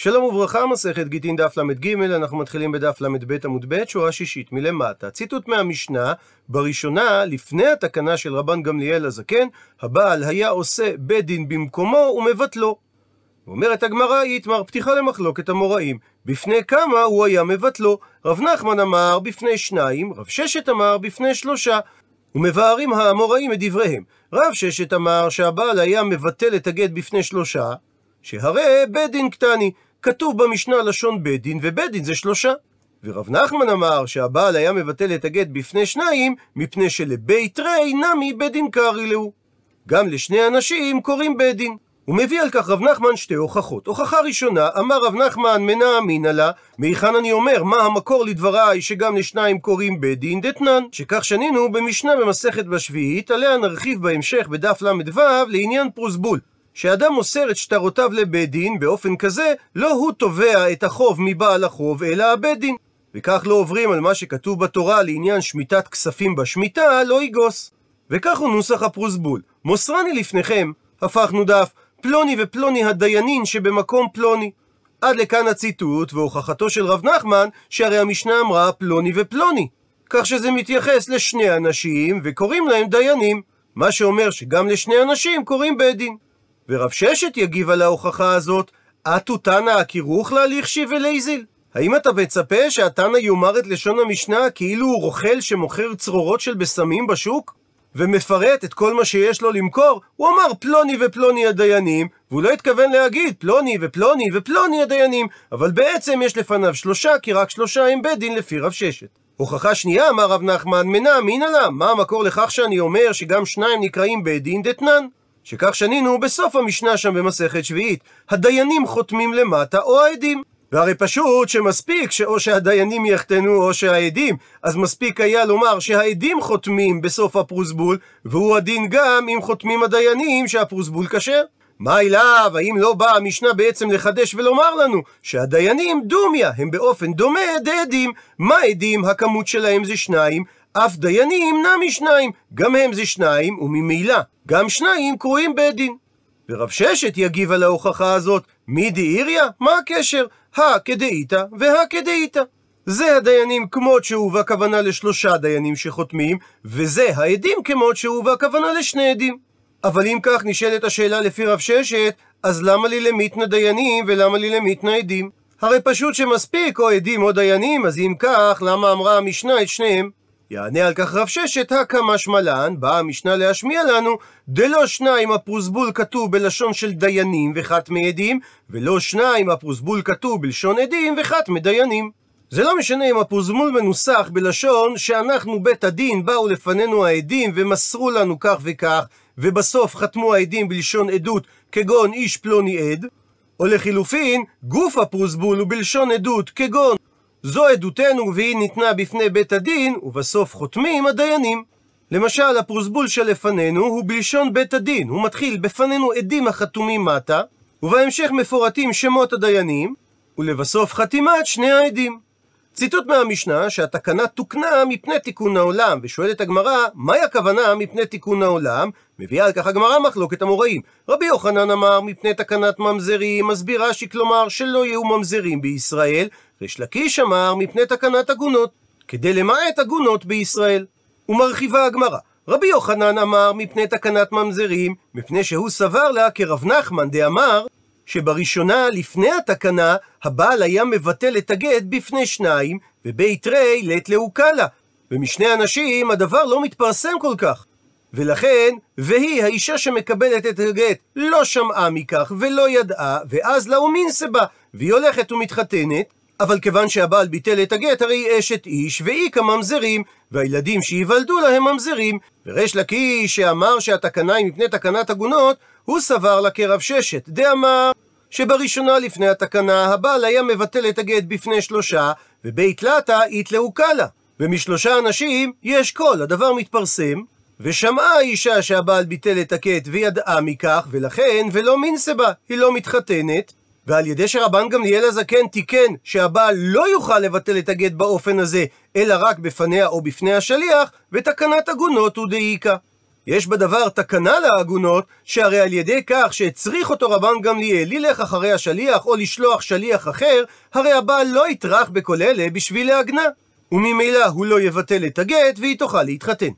שלום וברכה, מסכת גיטין דף ל"ג, אנחנו מתחילים בדף ל"ב עמוד ב', שורה שישית מלמטה. ציטוט מהמשנה, בראשונה, לפני התקנה של רבן גמליאל הזקן, הבעל היה עושה בית דין במקומו ומבטלו. אומרת הגמרא, איתמר, פתיחה למחלוקת המוראים. בפני כמה הוא היה מבטלו? רב נחמן אמר, בפני שניים, רב ששת אמר, בפני שלושה. ומבארים האמוראים את דבריהם. רב ששת אמר שהבעל היה מבטל את הגט בפני שלושה, שהרי בית דין קטני. כתוב במשנה לשון בית דין, ובית דין זה שלושה. ורב נחמן אמר שהבעל היה מבטל את הגט בפני שניים, מפני שלבית רי נמי בית דין קרעי להו. גם לשני אנשים קוראים בית דין. הוא מביא על כך רב נחמן שתי הוכחות. הוכחה ראשונה, אמר רב נחמן מנה אמינא לה, מהיכן אני אומר, מה המקור לדבריי שגם לשניים קוראים בית דין דתנן? שכך שנינו במשנה במסכת בשביעית, עליה נרחיב בהמשך בדף ל"ו לעניין פרוסבול. שאדם מוסר את שטרותיו לבית דין באופן כזה, לא הוא תובע את החוב מבעל החוב, אלא הבית דין. וכך לא עוברים על מה שכתוב בתורה לעניין שמיטת כספים בשמיטה, לא יגוס. וכך הוא נוסח הפרוסבול. מוסרני לפניכם, הפכנו דף, פלוני ופלוני הדיינין שבמקום פלוני. עד לכאן הציטוט והוכחתו של רב נחמן, שהרי המשנה אמרה פלוני ופלוני. כך שזה מתייחס לשני אנשים וקוראים להם דיינים. מה שאומר שגם לשני אנשים קוראים בית דין. ורב ששת יגיב על ההוכחה הזאת, אטו תנא הכירוכלה לכשי ולייזיל. האם אתה מצפה שהתנא יאמר את לשון המשנה כאילו הוא רוכל שמוכר צרורות של בשמים בשוק? ומפרט את כל מה שיש לו למכור, הוא אמר פלוני ופלוני הדיינים, והוא לא התכוון להגיד פלוני ופלוני ופלוני הדיינים, אבל בעצם יש לפניו שלושה, כי רק שלושה הם בית דין לפי רב ששת. הוכחה שנייה, אמר רב נחמן, מנע מינא לה, מה המקור לכך שאני אומר שגם שניים נקראים בית דין דתנן? שכך שנינו בסוף המשנה שם במסכת שביעית, הדיינים חותמים למטה או העדים. והרי פשוט שמספיק שאו שהדיינים יחתנו או שהעדים, אז מספיק היה לומר שהעדים חותמים בסוף הפרוסבול, והוא הדין גם אם חותמים הדיינים שהפרוסבול כשר. מה אליו, האם לא באה המשנה בעצם לחדש ולומר לנו שהדיינים דומיה, הם באופן דומה דעדים, מה עדים, הכמות שלהם זה שניים, אף דיינים נע משניים, גם הם זה שניים, וממילא גם שניים קרויים בית דין. ורב ששת יגיב על ההוכחה הזאת, מי דאיריה? מה הקשר? הא כדאיתא והא כדאיתא. זה הדיינים כמות שהוא והכוונה לשלושה דיינים שחותמים, וזה העדים כמות שהוא והכוונה לשני עדים. אבל אם כך נשאלת השאלה לפי רב ששת, אז למה לי למיתנה דיינים ולמה לי למיתנה עדים? הרי פשוט שמספיק או עדים או דיינים, אז אם כך, למה אמרה המשנה את שניהם? יענה על כך רב ששת, הקא משמע לן, באה המשנה להשמיע לנו, דלא שניים הפרוסבול כתוב בלשון של דיינים וחת מעדים, ולא שניים הפרוסבול כתוב בלשון עדים וחת מדיינים. זה לא משנה אם הפוזמול מנוסח בלשון שאנחנו בית הדין, באו לפנינו העדים ומסרו לנו כך וכך, ובסוף חתמו העדים בלשון עדות, כגון איש פלוני עד, או לחילופין, גוף הפרוסבול הוא בלשון עדות, כגון זו עדותנו והיא ניתנה בפני בית הדין, ובסוף חותמים הדיינים. למשל, הפרוסבול שלפנינו הוא בלשון בית הדין, הוא מתחיל בפנינו עדים החתומים מטה, ובהמשך מפורטים שמות הדיינים, ולבסוף חתימת שני העדים. ציטוט מהמשנה שהתקנה תוקנה מפני תיקון העולם, ושואלת הגמרא, מהי הכוונה מפני תיקון העולם? מביאה על כך הגמרא מחלוקת המוראים. רבי יוחנן אמר, מפני תקנת ממזרים, מסבירה שכלומר שלא יהיו ממזרים בישראל, ריש לקיש אמר מפני תקנת עגונות, כדי למעט עגונות בישראל. ומרחיבה הגמרא, רבי יוחנן אמר מפני תקנת ממזרים, מפני שהוא סבר לה כרב נחמן דאמר, שבראשונה, לפני התקנה, הבעל היה מבטל את הגט בפני שניים, ובית רי לית לאוקלה. ומשני אנשים הדבר לא מתפרסם כל כך. ולכן, והיא האישה שמקבלת את הגט לא שמעה מכך ולא ידעה, ואז לאומין סבה, והיא הולכת ומתחתנת, אבל כיוון שהבעל ביטל את הגט, הרי אשת איש, והיא כממזרים, והילדים שייוולדו להם הם ממזרים. וריש לקיש, שאמר שהתקנה היא מפני תקנת עגונות, הוא סבר לה כרב ששת, דאמר שבראשונה לפני התקנה, הבעל היה מבטל את הגט בפני שלושה, ובית לטה יתלאו קלה. ומשלושה אנשים יש קול, הדבר מתפרסם, ושמעה האישה שהבעל ביטל את הקט וידעה מכך, ולכן ולא מינסבה, היא לא מתחתנת, ועל ידי שרבן גמליאל הזקן תיקן שהבעל לא יוכל לבטל את הגט באופן הזה, אלא רק בפניה או בפני השליח, ותקנת עגונות הוא דאיקה. יש בדבר תקנה לעגונות, שהרי על ידי כך שהצריך אותו רבן גמליאל ללך אחרי השליח או לשלוח שליח אחר, הרי הבעל לא יטרח בכל אלה בשביל להגנה. וממילא הוא לא יבטל את הגט והיא תוכל להתחתן.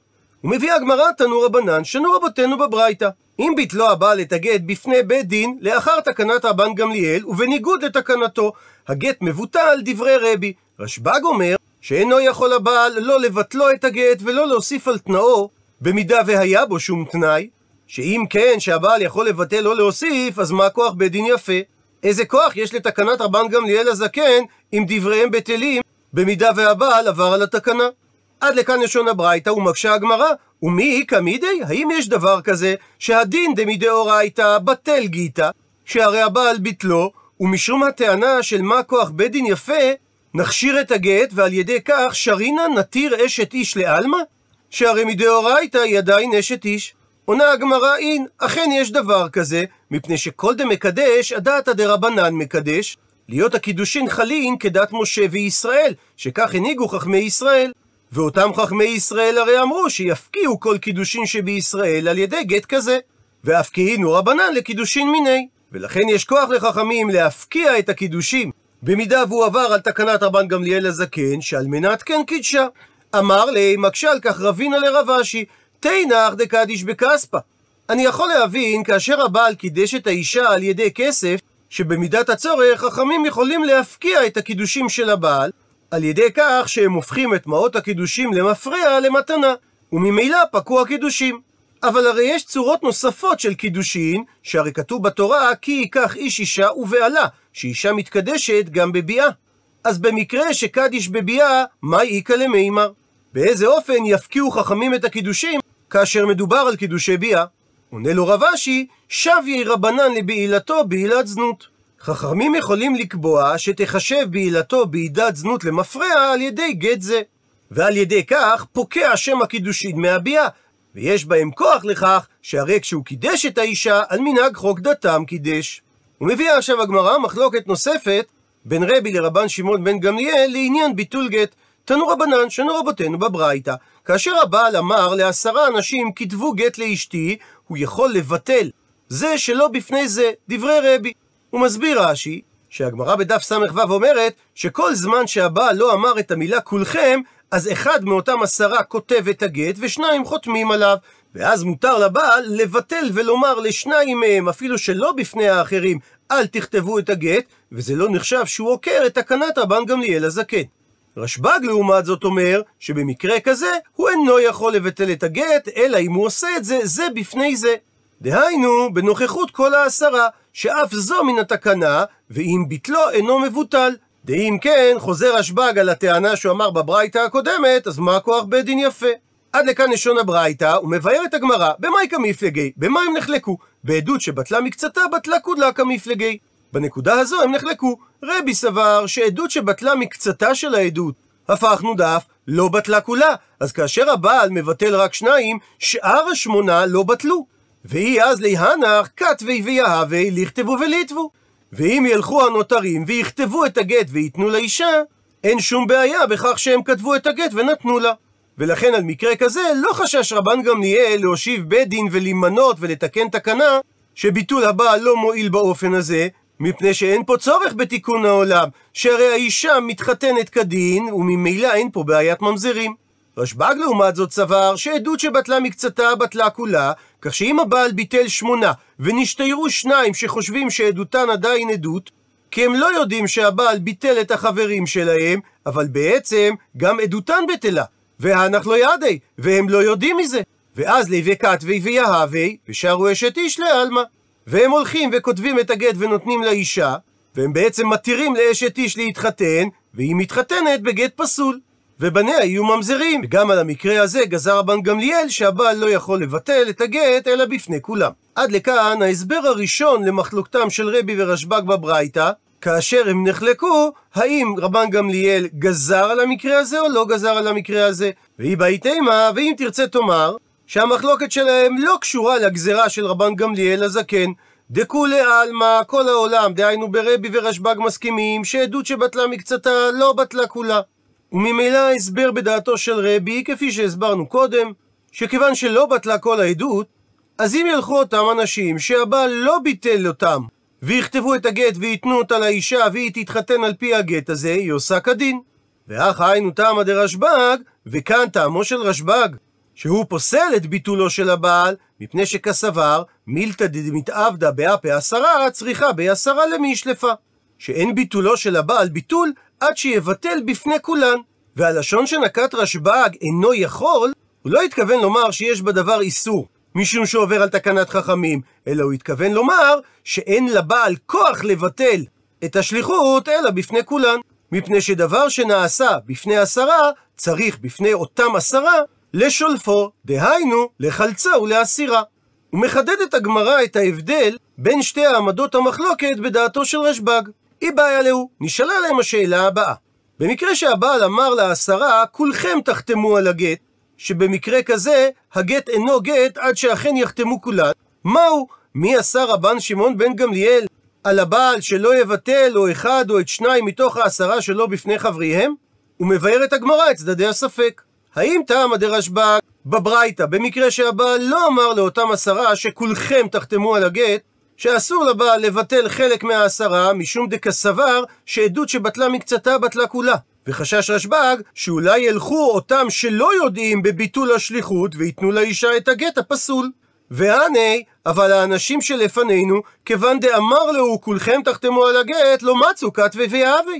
ומביאה הגמרא תנו רבנן, שנו רבותינו בברייתא. אם ביטלו הבעל את הגט בפני בית דין, לאחר תקנת רבן גמליאל, ובניגוד לתקנתו, הגט מבוטל דברי רבי. רשב"ג אומר, שאינו יכול הבעל לא לבטלו את הגט ולא להוסיף על תנאו, במידה והיה בו שום תנאי, שאם כן, שהבעל יכול לבטל או להוסיף, אז מה כוח בית דין יפה? איזה כוח יש לתקנת רבן גמליאל הזקן, אם דבריהם בטלים, במידה והבעל עבר על התקנה? עד לכאן לשון הברייתא ומקשה הגמרא, ומי קמידי? האם יש דבר כזה שהדין דמדאורייתא בטל גיתא, שהרי הבעל ביטלו, ומשום הטענה של מה כוח בית דין יפה, נכשיר את הגט ועל ידי כך שרינה נתיר אשת איש לעלמא? שהרי מדאורייתא היא עדיין אשת איש. עונה הגמרא אין, אכן יש דבר כזה, מפני שכל דמקדש, הדעתא דרבנן מקדש, להיות הקידושין חלין כדת משה וישראל, שכך הנהיגו חכמי ישראל. ואותם חכמי ישראל הרי אמרו שיפקיעו כל קידושין שבישראל על ידי גט כזה. ואף כהינו רבנן לקידושין מיני. ולכן יש כוח לחכמים להפקיע את הקידושים, במידה והוא עבר על תקנת רבן גמליאל הזקן, שעל מנת כן קידשה. אמר לי, מקשה על כך רבינה לרבשי, תנח דקדיש בכספא. אני יכול להבין, כאשר הבעל קידש את האישה על ידי כסף, שבמידת הצורך חכמים יכולים להפקיע את הקידושים של הבעל, על ידי כך שהם הופכים את מעות הקידושים למפרע למתנה, וממילא פקעו הקידושים. אבל הרי יש צורות נוספות של קידושין, שהרי כתוב בתורה כי ייקח איש אישה ובעלה, שאישה מתקדשת גם בביאה. אז במקרה שקדיש בביאה, מה איכא למימר? באיזה אופן יפקיעו חכמים את הקידושים כאשר מדובר על קידושי ביאה? עונה לו שב יהי רבנן לבעילתו בעילת זנות. חכמים יכולים לקבוע שתחשב בעילתו בעידת זנות למפרע על ידי גט זה. ועל ידי כך פוקע שם הקידושין מהביאה, ויש בהם כוח לכך, שהרי כשהוא קידש את האישה, על מנהג חוק דתם קידש. ומביאה עכשיו הגמרא מחלוקת נוספת בין רבי לרבן שמעון בן גמליאל לעניין ביטול גט. תנו רבנן, שנו רבותינו בברייתא. כאשר הבעל אמר לעשרה אנשים כתבו גט לאשתי, הוא יכול לבטל זה שלא בפני זה, דברי רבי. הוא מסביר רש"י, שהגמרא בדף ס"ו אומרת, שכל זמן שהבעל לא אמר את המילה כולכם, אז אחד מאותם עשרה כותב את הגט ושניים חותמים עליו. ואז מותר לבעל לבטל ולומר לשניים מהם, אפילו שלא בפני האחרים, אל תכתבו את הגט, וזה לא נחשב שהוא עוקר את תקנת רבן גמליאל הזקן. רשב"ג לעומת זאת אומר, שבמקרה כזה, הוא אינו יכול לבטל את הגט, אלא אם הוא עושה את זה, זה בפני זה. דהיינו, בנוכחות כל העשרה, שאף זו מן התקנה, ואם ביטלו אינו מבוטל. דאם כן, חוזר אשבג על הטענה שהוא אמר בברייתא הקודמת, אז מה כוח בית דין יפה? עד לכאן לשון הברייתא, ומבאר את הגמרא, במאי כמפלגי, במה הם נחלקו? בעדות שבטלה מקצתה, בטלה קודלה כמפלגי. בנקודה הזו הם נחלקו. רבי סבר שעדות שבטלה מקצתה של העדות, הפכנו דף, לא בטלה כולה. אז כאשר הבעל מבטל רק שניים, שאר השמונה לא בטלו. והיא אז להנח כתבי ויהווה לכתבו וליטבו. ואם ילכו הנותרים ויכתבו את הגט וייתנו לאישה, אין שום בעיה בכך שהם כתבו את הגט ונתנו לה. ולכן על מקרה כזה לא חשש רבן גמליאל להושיב בית דין ולהימנות ולתקן תקנה שביטול הבעל לא מועיל באופן הזה, מפני שאין פה צורך בתיקון העולם, שהרי האישה מתחתנת כדין וממילא אין פה בעיית ממזרים. רשב"ג לעומת זאת סבר שעדות שבטלה מקצתה בטלה כולה, כך שאם הבעל ביטל שמונה ונשתיירו שניים שחושבים שעדותן עדיין עדות, כי הם לא יודעים שהבעל ביטל את החברים שלהם, אבל בעצם גם עדותן בטלה. והנח לא ידי, והם לא יודעים מזה. ואז ליבי כתבי ויהבי, ושרו אשת איש לעלמא. והם הולכים וכותבים את הגט ונותנים לאישה, והם בעצם מתירים לאשת איש להתחתן, והיא מתחתנת בגט פסול. ובניה יהיו ממזרים, וגם על המקרה הזה גזר רבן גמליאל שהבעל לא יכול לבטל את הגט אלא בפני כולם. עד לכאן ההסבר הראשון למחלוקתם של רבי ורשב"ג בברייתא, כאשר הם נחלקו, האם רבן גמליאל גזר על המקרה הזה או לא גזר על המקרה הזה. והיא בעית אימה, ואם תרצה תאמר, שהמחלוקת שלהם לא קשורה לגזרה של רבן גמליאל הזקן. דכולי עלמא, כל העולם, דהיינו ברבי ורשב"ג מסכימים, שעדות שבטלה מקצתה לא בטלה כולה. וממילא ההסבר בדעתו של רבי, כפי שהסברנו קודם, שכיוון שלא בטלה כל העדות, אז אם ילכו אותם אנשים שהבעל לא ביטל אותם, ויכתבו את הגט וייתנו אותה לאישה והיא תתחתן על פי הגט הזה, היא עושה כדין. ואך היינו תמא דרשב"ג, וכאן טעמו של רשב"ג, שהוא פוסל את ביטולו של הבעל, מפני שכסבר, מילתא דמתעבדא באפי עשרה, צריכה בי עשרה למי שלפה. שאין ביטולו של הבעל ביטול, עד שיבטל בפני כולן. והלשון שנקט רשב"ג אינו יכול, הוא לא התכוון לומר שיש בדבר איסור, משום שעובר על תקנת חכמים, אלא הוא התכוון לומר שאין לבעל כוח לבטל את השליחות, אלא בפני כולן. מפני שדבר שנעשה בפני עשרה, צריך בפני אותם עשרה לשולפו, דהיינו, לחלצה ולהסירה. ומחדדת הגמרא את ההבדל בין שתי העמדות המחלוקת בדעתו של רשב"ג. אי בעיה להוא. נשאלה להם השאלה הבאה. במקרה שהבעל אמר לעשרה, כולכם תחתמו על הגט, שבמקרה כזה, הגט אינו גט עד שאכן יחתמו כולן. מהו? מי עשה רבן שמעון בן גמליאל על הבעל שלא יבטל או אחד או את שניים מתוך העשרה שלו בפני חבריהם? הוא מבאר את הגמרא את צדדי הספק. האם טעם הדרשב"ג בברייתא, במקרה שהבעל לא אמר לאותם עשרה שכולכם תחתמו על הגט, שאסור לבעל לבטל חלק מהעשרה משום דקסבר שעדות שבטלה מקצתה בטלה כולה. וחשש רשב"ג שאולי ילכו אותם שלא יודעים בביטול השליחות וייתנו לאישה את הגט הפסול. והנה, אבל האנשים שלפנינו, כיוון דאמר לו כולכם תחתמו על הגט, לא מצו כת וויהווה.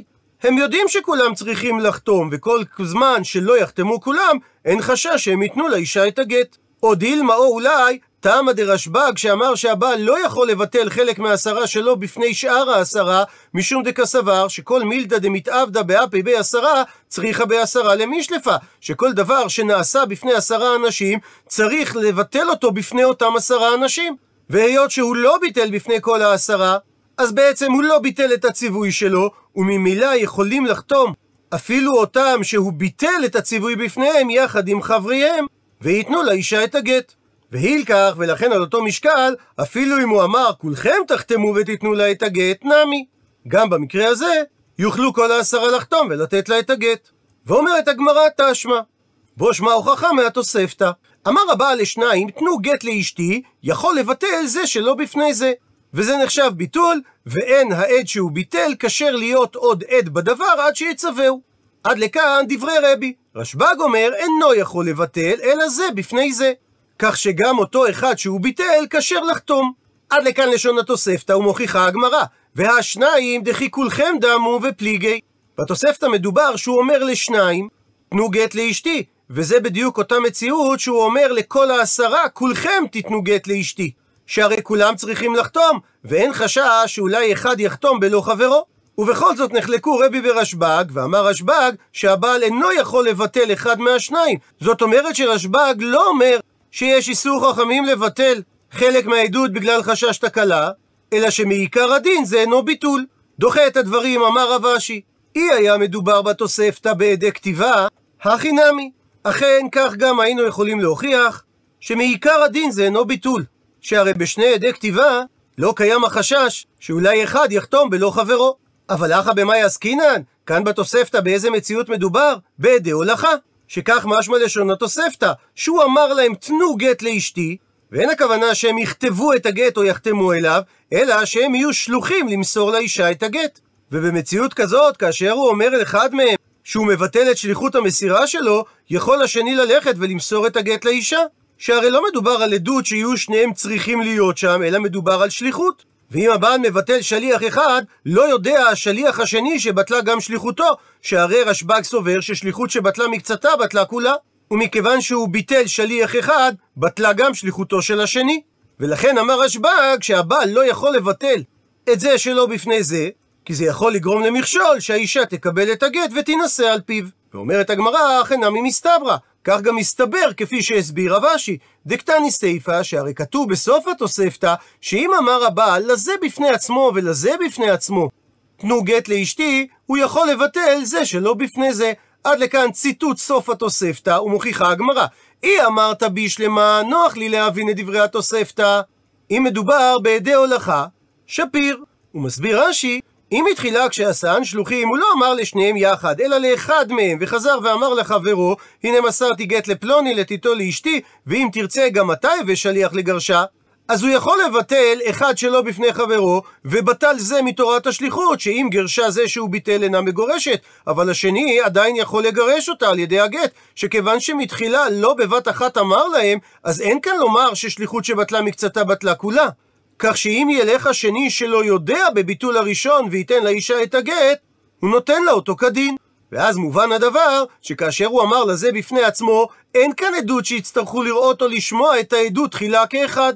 הם יודעים שכולם צריכים לחתום, וכל זמן שלא יחתמו כולם, אין חשש שהם ייתנו לאישה את הגט. עוד אילמה או אולי, תמא דרשב"ג שאמר שהבעל לא יכול לבטל חלק מהעשרה שלו בפני שאר העשרה, משום דקסבר שכל מילדא דמתעבדא באפי בי עשרה, צריכה בעשרה למשלפה, שכל דבר שנעשה בפני עשרה אנשים, צריך לבטל אותו בפני אותם עשרה אנשים. והיות שהוא לא ביטל בפני כל העשרה, אז בעצם הוא לא ביטל את הציווי שלו, וממילא יכולים לחתום אפילו אותם שהוא ביטל את הציווי בפניהם יחד עם חבריהם, וייתנו לאישה את הגט. והילקח, ולכן על אותו משקל, אפילו אם הוא אמר, כולכם תחתמו ותיתנו לה את הגט, נמי. גם במקרה הזה, יוכלו כל העשרה לחתום ולתת לה את הגט. ואומרת הגמרא תשמע, בו שמע הוכחה מהתוספתא. אמר הבעל לשניים, תנו גט לאשתי, יכול לבטל זה שלא בפני זה. וזה נחשב ביטול, ואין העד שהוא ביטל כשר להיות עוד עד בדבר עד שיצווהו. עד לכאן דברי רבי. רשב"ג אומר, אינו יכול לבטל, אלא זה בפני זה. כך שגם אותו אחד שהוא ביטל, כשר לחתום. עד לכאן לשון התוספתא ומוכיחה הגמרא. והשניים דכי כולכם דמו ופליגי. בתוספתא מדובר שהוא אומר לשניים, תנו גט לאשתי. וזה בדיוק אותה מציאות שהוא אומר לכל העשרה, כולכם תיתנו גט לאשתי. שהרי כולם צריכים לחתום, ואין חשש שאולי אחד יחתום בלא חברו. ובכל זאת נחלקו רבי ורשב"ג, ואמר רשב"ג שהבעל אינו יכול לבטל אחד מהשניים. זאת אומרת שרשב"ג לא אומר שיש איסור חכמים לבטל חלק מהעדות בגלל חשש תקלה, אלא שמעיקר הדין זה אינו ביטול. דוחה את הדברים, אמר רב אשי. אי היה מדובר בתוספתא בעדי כתיבה, הכי נמי. אכן, כך גם היינו יכולים להוכיח שמעיקר הדין זה אינו ביטול. שהרי בשני עדי כתיבה לא קיים החשש שאולי אחד יחתום בלא חברו. אבל אחא במאי עסקינן? כאן בתוספתא באיזה מציאות מדובר? בעדי הולכה. שכך משמע לשון התוספתא, שהוא אמר להם תנו גט לאשתי, ואין הכוונה שהם יכתבו את הגט או יחתמו אליו, אלא שהם יהיו שלוחים למסור לאישה את הגט. ובמציאות כזאת, כאשר הוא אומר אל אחד מהם שהוא מבטל את שליחות המסירה שלו, יכול השני ללכת ולמסור את הגט לאישה. שהרי לא מדובר על עדות שיהיו שניהם צריכים להיות שם, אלא מדובר על שליחות. ואם הבעל מבטל שליח אחד, לא יודע השליח השני שבטלה גם שליחותו, שהרי רשב"ג סובר ששליחות שבטלה מקצתה בטלה כולה. ומכיוון שהוא ביטל שליח אחד, בטלה גם שליחותו של השני. ולכן אמר רשב"ג שהבעל לא יכול לבטל את זה שלא בפני זה, כי זה יכול לגרום למכשול שהאישה תקבל את הגט ותינשא על פיו. ואומרת הגמרא, אך אינה מסתברא. כך גם הסתבר, כפי שהסביר רבשי, דקטני סיפא, שהרי כתוב בסוף התוספתא, שאם אמר הבעל לזה בפני עצמו ולזה בפני עצמו, תנו גט לאשתי, הוא יכול לבטל זה שלא בפני זה. עד לכאן ציטוט סוף התוספתא, ומוכיחה הגמרא. אי אמרת בי שלמה, נוח לי להבין את דברי התוספתא. אם מדובר בעדי הולכה, שפיר. ומסביר רש"י אם התחילה כשעשן שלוחים, הוא לא אמר לשניהם יחד, אלא לאחד מהם, וחזר ואמר לחברו, הנה מסרתי גט לפלוני, לתיתו לאשתי, ואם תרצה גם אתה הווה שליח לגרשה. אז הוא יכול לבטל אחד שלא בפני חברו, ובטל זה מתורת השליחות, שאם גרשה זה שהוא ביטל אינה מגורשת, אבל השני עדיין יכול לגרש אותה על ידי הגט, שכיוון שמתחילה לא בבת אחת אמר להם, אז אין כאן לומר ששליחות שבטלה מקצתה בטלה כולה. כך שאם ילך השני שלא יודע בביטול הראשון וייתן לאישה את הגט, הוא נותן לה אותו כדין. ואז מובן הדבר, שכאשר הוא אמר לזה בפני עצמו, אין כאן עדות שיצטרכו לראות או לשמוע את העדות תחילה כאחד.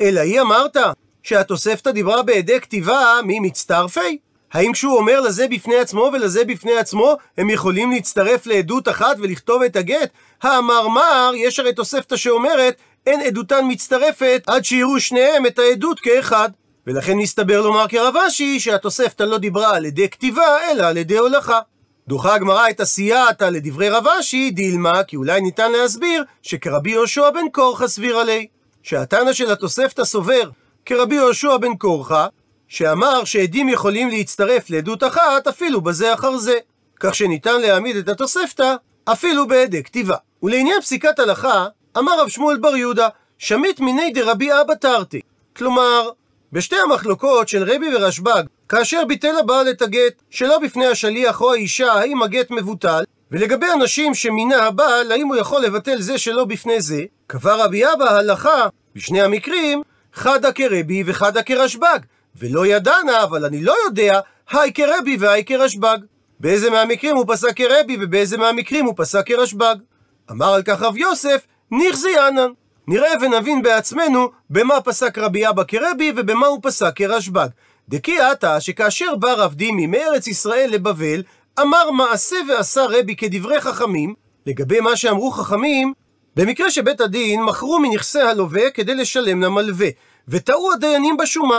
אלא היא אמרת, שהתוספתא דיברה בעדי כתיבה ממצטרפי. האם כשהוא אומר לזה בפני עצמו ולזה בפני עצמו, הם יכולים להצטרף לעדות אחת ולכתוב את הגט? האמרמר, יש הרי תוספתא שאומרת, אין עדותן מצטרפת עד שיראו שניהם את העדות כאחד. ולכן נסתבר לומר כרב אשי שהתוספתא לא דיברה על ידי כתיבה, אלא על ידי הולכה. דוחה הגמרא את עשייתא לדברי רב אשי, דילמה, כי אולי ניתן להסביר שכרבי יהושע בן קורחה סביר עלי. שהתנא של התוספתא סובר כרבי יהושע בן קורחה, שאמר שעדים יכולים להצטרף לעדות אחת אפילו בזה אחר זה. כך שניתן להעמיד את התוספתא אפילו בעדי כתיבה. ולעניין פסיקת הלכה, אמר רב שמואל בר יהודה, שמית מיני דרבי אבא תרתי. כלומר, בשתי המחלוקות של רבי ורשב"ג, כאשר ביטל הבעל את הגט, שלא בפני השליח או האישה, האם הגט מבוטל, ולגבי אנשים שמינה הבעל, האם הוא יכול לבטל זה שלא בפני זה, קבע רבי אבא הלכה, בשני המקרים, חדה כרבי וחדה כרשב"ג. ולא ידענה, אבל אני לא יודע, היי כרבי והי כרשב"ג. באיזה מהמקרים הוא פסק כרבי ובאיזה מהמקרים הוא פסק כרשב"ג. אמר על כך רב יוסף, נכזי נכזיאנן. נראה ונבין בעצמנו במה פסק רבי אבא כרבי ובמה הוא פסק כרשב"ג. דקי עתה שכאשר בא רב דימי מארץ ישראל לבבל, אמר מעשה ועשה רבי כדברי חכמים, לגבי מה שאמרו חכמים, במקרה שבית הדין מכרו מנכסי הלווה כדי לשלם למלווה, וטעו הדיינים בשומה.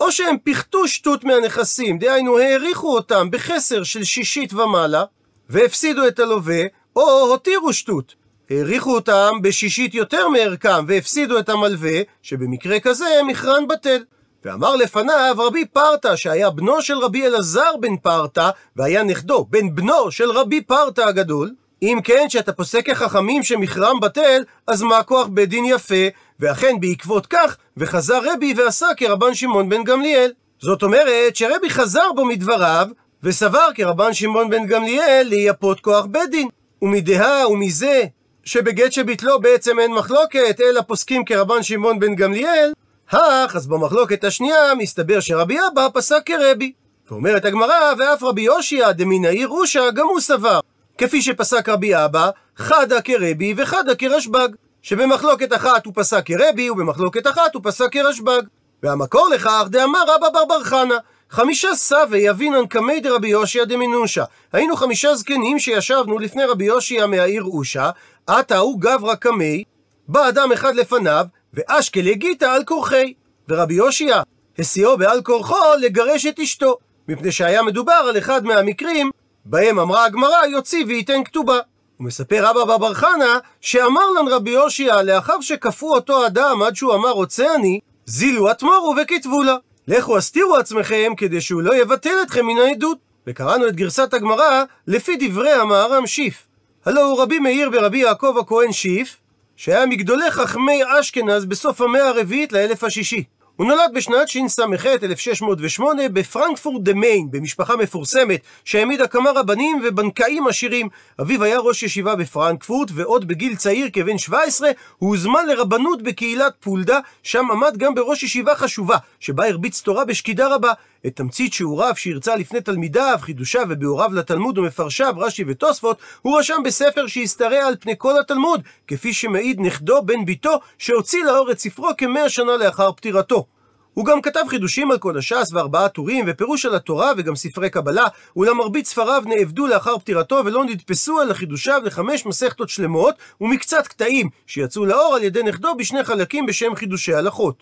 או שהם פיחתו שטות מהנכסים, דהיינו העריכו אותם בחסר של שישית ומעלה, והפסידו את הלווה, או הותירו שטות, העריכו אותם בשישית יותר מערכם והפסידו את המלווה, שבמקרה כזה מכרן בטל. ואמר לפניו רבי פרתא, שהיה בנו של רבי אלעזר בן פרתא, והיה נכדו בן בנו של רבי פרתא הגדול. אם כן, שאתה פוסק כחכמים שמכרם בטל, אז מה כוח בית דין יפה? ואכן, בעקבות כך, וחזר רבי ועשה כרבן שמעון בן גמליאל. זאת אומרת, שרבי חזר בו מדבריו, וסבר כרבן שמעון בן גמליאל ליפות כוח בית דין. ומדהה ומזה שבגט שביטלו בעצם אין מחלוקת, אלא פוסקים כרבן שמעון בן גמליאל, הך, אז במחלוקת השנייה מסתבר שרבי אבא פסק כרבי. ואומרת הגמרא, ואף רבי יושיע דמינאי רושע גם הוא סבר. כפי שפסק רבי אבא, חדה כרבי וחדה כרשב"ג. שבמחלוקת אחת הוא פסק כרבי, ובמחלוקת אחת הוא פסק כרשב"ג. והמקור לכך דאמר רבא בר בר חנה, חמישה סבי אבינן קמי דרבי יושיע דמינושה. היינו חמישה זקנים שישבנו לפני רבי יושיע מהעיר אושה, עתה הוא גברא קמי, בא אדם אחד לפניו, ואשקל גיתא על כורחי. ורבי יושיע הסיעו בעל כורחו לגרש את אשתו, מפני שהיה מדובר על אחד מהמקרים בהם אמרה הגמרא יוציא וייתן כתובה. הוא מספר אבא בבר חנה שאמר לן רבי יושיע לאחר שכפו אותו אדם עד שהוא אמר רוצה אני, זילו התמורו וכתבו לה. לכו הסתירו עצמכם כדי שהוא לא יבטל אתכם מן העדות. וקראנו את גרסת הגמרא לפי דברי המהר"ם שיף. הלא הוא רבי מאיר ורבי יעקב הכהן שיף, שהיה מגדולי חכמי אשכנז בסוף המאה הרביעית לאלף השישי. הוא נולד בשנת שס"ח 1608 בפרנקפורט דה מיין, במשפחה מפורסמת שהעמידה כמה רבנים ובנקאים עשירים. אביו היה ראש ישיבה בפרנקפורט, ועוד בגיל צעיר, כבן 17, הוא הוזמן לרבנות בקהילת פולדה, שם עמד גם בראש ישיבה חשובה, שבה הרביץ תורה בשקידה רבה. את תמצית שיעוריו שהרצה לפני תלמידיו, חידושיו וביאוריו לתלמוד ומפרשיו, רש"י ותוספות, הוא רשם בספר שהשתרע על פני כל התלמוד, כפי שמעיד נכדו בן ביתו, שהוציא לאור את ספרו כמאה שנה לאחר פטירתו. הוא גם כתב חידושים על כל הש"ס וארבעה טורים, ופירוש על התורה וגם ספרי קבלה, אולם מרבית ספריו נאבדו לאחר פטירתו ולא נדפסו על החידושיו לחמש מסכתות שלמות, ומקצת קטעים, שיצאו לאור על ידי נכדו בשני חלקים בשם חידושי הלכות.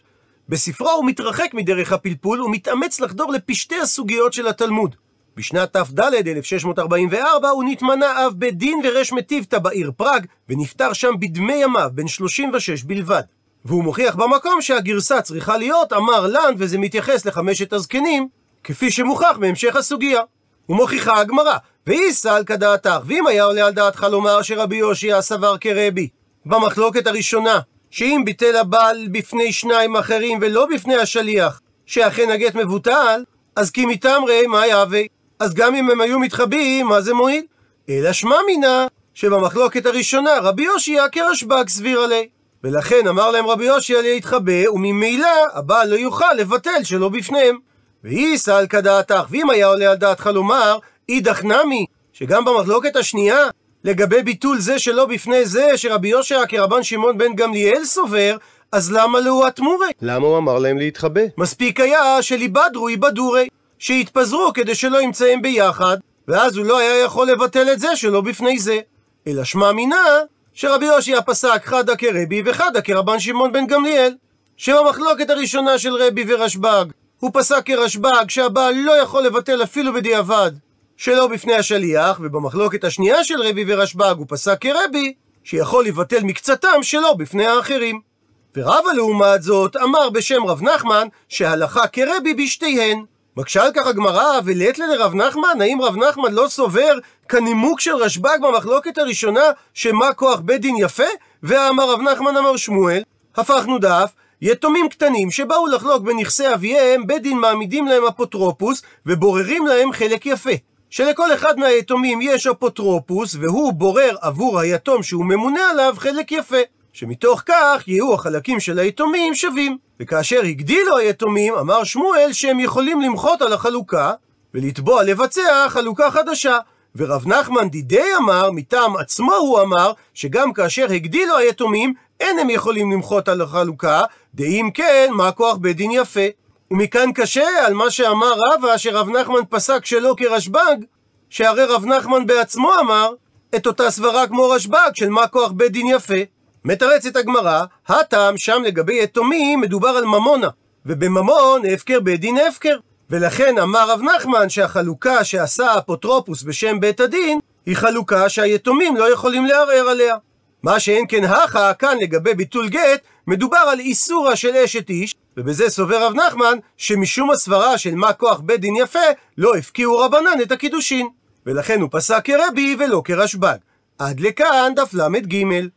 בספרו הוא מתרחק מדרך הפלפול ומתאמץ לחדור לפשטי הסוגיות של התלמוד. בשנת תד 1644 הוא נתמנה אב בית דין ורש מטיבתא בעיר פראג, ונפטר שם בדמי ימיו, בן 36 בלבד. והוא מוכיח במקום שהגרסה צריכה להיות, אמר לנד, וזה מתייחס לחמשת הזקנים, כפי שמוכח בהמשך הסוגיה. ומוכיחה הגמרא, ואיסא על כדעתך, ואם היה עולה על דעתך לומר שרבי יושיע סבר כרבי. במחלוקת הראשונה, שאם ביטל הבעל בפני שניים אחרים ולא בפני השליח, שאכן הגט מבוטל, אז כי מתמרי מה יהווה? אז גם אם הם היו מתחבאים, מה זה מועיל? אלא שמע מינא, שבמחלוקת הראשונה רבי יושיע כרשב"ג סביר עלי. ולכן אמר להם רבי יושיע להתחבא, וממילא הבעל לא יוכל לבטל שלא בפניהם. ואיסא על כדעתך, ואם היה עולה על דעתך לומר, אידך נמי, שגם במחלוקת השנייה לגבי ביטול זה שלא בפני זה, שרבי יושע כרבן שמעון בן גמליאל סובר, אז למה להו לא אטמורי? למה הוא אמר להם להתחבא? מספיק היה שליבדרו איבדורי, שהתפזרו כדי שלא ימצאים ביחד, ואז הוא לא היה יכול לבטל את זה שלא בפני זה. אלא שמע מינה שרבי יושע פסק חדה כרבי וחדה כרבן שמעון בן גמליאל. שבמחלוקת הראשונה של רבי ורשב"ג, הוא פסק כרשב"ג שהבעל לא יכול לבטל אפילו בדיעבד, שלא בפני השליח, ובמחלוקת השנייה של רבי ורשב"ג הוא פסק כרבי, שיכול לבטל מקצתם שלא בפני האחרים. ורבא לעומת זאת אמר בשם רב נחמן שהלכה כרבי בשתיהן. מקשה על כך הגמרא, ולית לרב נחמן, האם רב נחמן לא סובר כנימוק של רשב"ג במחלוקת הראשונה, שמה כוח בית דין יפה? ואמר רב נחמן אמר שמואל, הפכנו דף, יתומים קטנים שבאו לחלוק בנכסי אביהם, בית דין מעמידים להם אפוטרופוס, ובוררים להם חלק יפה. שלכל אחד מהיתומים יש אפוטרופוס, והוא בורר עבור היתום שהוא ממונה עליו חלק יפה. שמתוך כך יהיו החלקים של היתומים שווים. וכאשר הגדילו היתומים, אמר שמואל שהם יכולים למחות על החלוקה, ולתבוע לבצע חלוקה חדשה. ורב נחמן דידי אמר, מטעם עצמו הוא אמר, שגם כאשר הגדילו היתומים, אין הם יכולים למחות על החלוקה, דאם כן, מה כוח בית דין יפה? ומכאן קשה על מה שאמר רבא שרב נחמן פסק שלא כרשב"ג, שהרי רב נחמן בעצמו אמר את אותה סברה כמו רשב"ג של מה כוח בית דין יפה. מתרצת הגמרא, הטעם שם לגבי יתומים מדובר על ממונה, ובממון הפקר בית דין הפקר. ולכן אמר רב נחמן שהחלוקה שעשה האפוטרופוס בשם בית הדין, היא חלוקה שהיתומים לא יכולים לערער עליה. מה שאין כן הכה כאן לגבי ביטול גט, מדובר על איסורה של אשת איש, ובזה סובר רב נחמן, שמשום הסברה של מה כוח בית דין יפה, לא הפקיעו רבנן את הקידושין. ולכן הוא פסק כרבי ולא כרשב"ג. עד לכאן דף ל"ג.